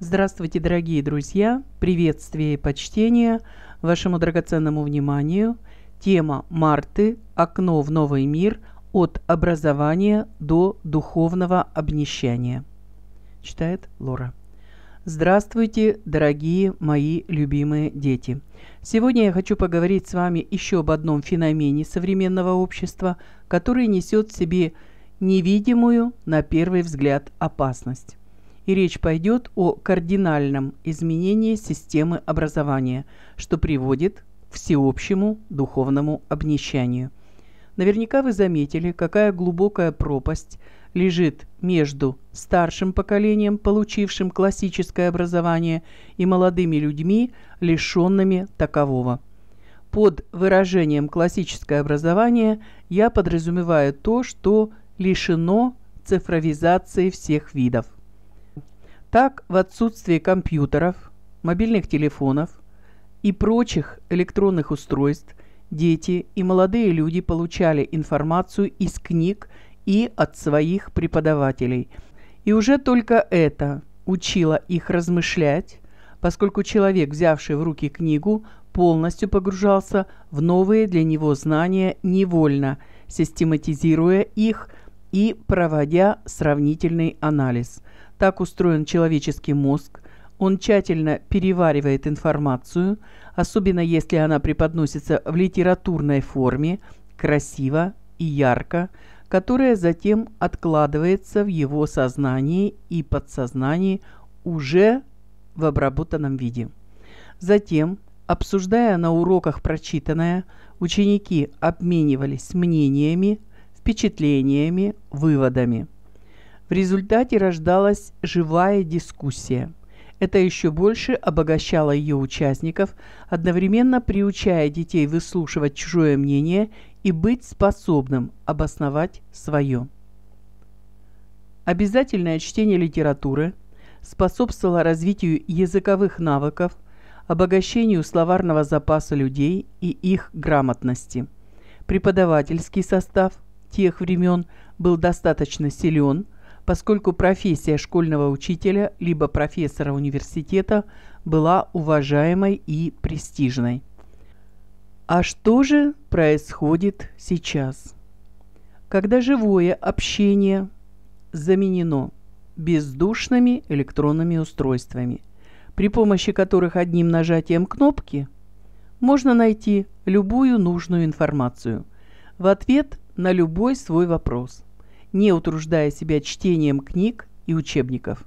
Здравствуйте, дорогие друзья! Приветствие и почтение вашему драгоценному вниманию. Тема «Марты. Окно в новый мир. От образования до духовного обнищания». Читает Лора. Здравствуйте, дорогие мои любимые дети! Сегодня я хочу поговорить с вами еще об одном феномене современного общества, который несет в себе невидимую, на первый взгляд, опасность и речь пойдет о кардинальном изменении системы образования, что приводит к всеобщему духовному обнищанию. Наверняка вы заметили, какая глубокая пропасть лежит между старшим поколением, получившим классическое образование, и молодыми людьми, лишенными такового. Под выражением «классическое образование» я подразумеваю то, что лишено цифровизации всех видов. Так, в отсутствие компьютеров, мобильных телефонов и прочих электронных устройств дети и молодые люди получали информацию из книг и от своих преподавателей. И уже только это учило их размышлять, поскольку человек, взявший в руки книгу, полностью погружался в новые для него знания невольно, систематизируя их и проводя сравнительный анализ – так устроен человеческий мозг. Он тщательно переваривает информацию, особенно если она преподносится в литературной форме, красиво и ярко, которая затем откладывается в его сознании и подсознании уже в обработанном виде. Затем, обсуждая на уроках прочитанное, ученики обменивались мнениями, впечатлениями, выводами – в результате рождалась живая дискуссия. Это еще больше обогащало ее участников, одновременно приучая детей выслушивать чужое мнение и быть способным обосновать свое. Обязательное чтение литературы способствовало развитию языковых навыков, обогащению словарного запаса людей и их грамотности. Преподавательский состав тех времен был достаточно силен – поскольку профессия школьного учителя либо профессора университета была уважаемой и престижной. А что же происходит сейчас? Когда живое общение заменено бездушными электронными устройствами, при помощи которых одним нажатием кнопки можно найти любую нужную информацию в ответ на любой свой вопрос – не утруждая себя чтением книг и учебников.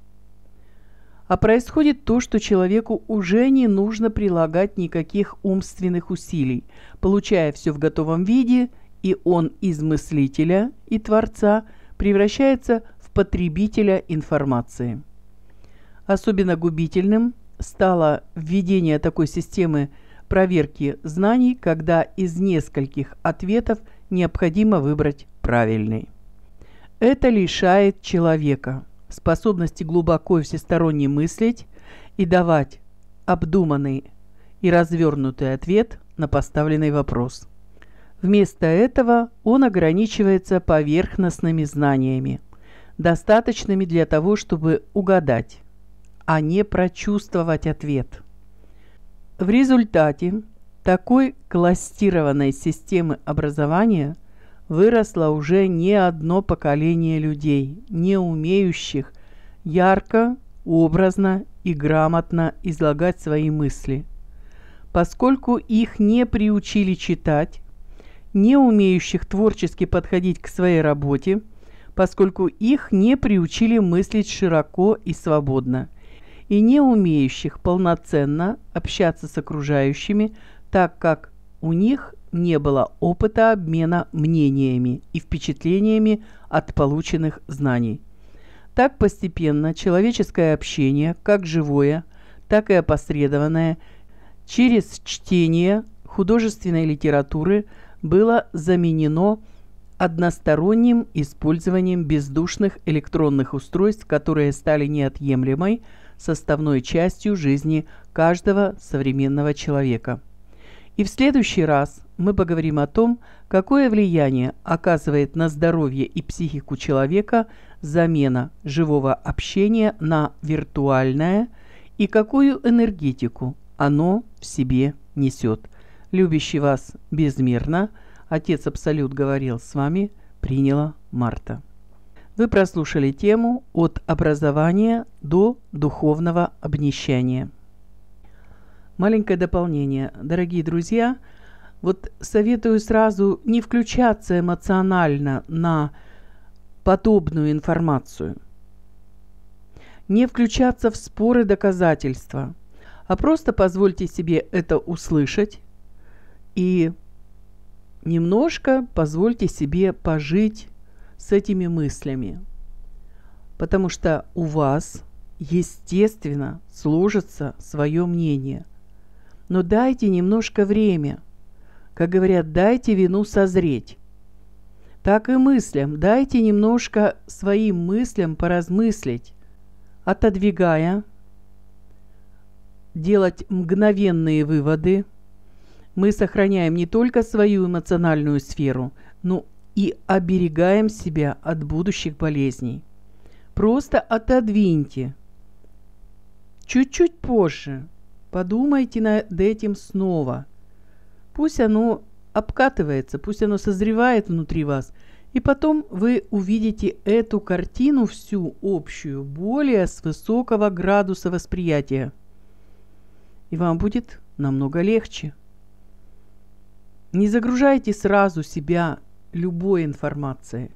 А происходит то, что человеку уже не нужно прилагать никаких умственных усилий, получая все в готовом виде, и он из мыслителя и творца превращается в потребителя информации. Особенно губительным стало введение такой системы проверки знаний, когда из нескольких ответов необходимо выбрать правильный. Это лишает человека способности глубоко и всесторонне мыслить и давать обдуманный и развернутый ответ на поставленный вопрос. Вместо этого он ограничивается поверхностными знаниями, достаточными для того, чтобы угадать, а не прочувствовать ответ. В результате такой кластированной системы образования – выросло уже не одно поколение людей, не умеющих ярко, образно и грамотно излагать свои мысли. Поскольку их не приучили читать, не умеющих творчески подходить к своей работе, поскольку их не приучили мыслить широко и свободно, и не умеющих полноценно общаться с окружающими, так как у них не было опыта обмена мнениями и впечатлениями от полученных знаний. Так постепенно человеческое общение, как живое, так и опосредованное, через чтение художественной литературы было заменено односторонним использованием бездушных электронных устройств, которые стали неотъемлемой составной частью жизни каждого современного человека. И в следующий раз мы поговорим о том, какое влияние оказывает на здоровье и психику человека замена живого общения на виртуальное и какую энергетику оно в себе несет. Любящий вас безмерно, Отец Абсолют говорил с вами, приняла Марта. Вы прослушали тему от образования до духовного обнищания. Маленькое дополнение. Дорогие друзья, вот советую сразу не включаться эмоционально на подобную информацию. Не включаться в споры доказательства, а просто позвольте себе это услышать и немножко позвольте себе пожить с этими мыслями. Потому что у вас, естественно, сложится свое мнение – но дайте немножко время. Как говорят, дайте вину созреть. Так и мыслям, дайте немножко своим мыслям поразмыслить, отодвигая, делать мгновенные выводы. Мы сохраняем не только свою эмоциональную сферу, но и оберегаем себя от будущих болезней. Просто отодвиньте. Чуть-чуть позже, Подумайте над этим снова. Пусть оно обкатывается, пусть оно созревает внутри вас. И потом вы увидите эту картину всю общую, более с высокого градуса восприятия. И вам будет намного легче. Не загружайте сразу себя любой информацией.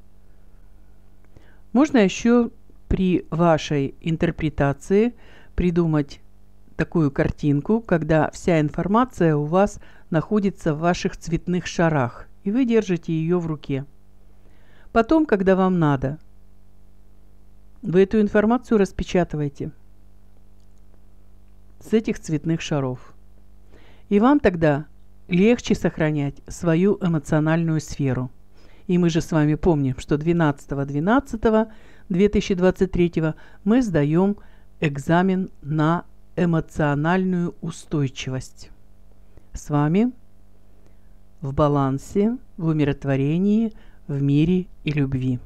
Можно еще при вашей интерпретации придумать такую картинку, когда вся информация у вас находится в ваших цветных шарах, и вы держите ее в руке. Потом, когда вам надо, вы эту информацию распечатываете с этих цветных шаров. И вам тогда легче сохранять свою эмоциональную сферу. И мы же с вами помним, что 12.12.2023 мы сдаем экзамен на эмоциональную устойчивость. С вами в балансе, в умиротворении, в мире и любви.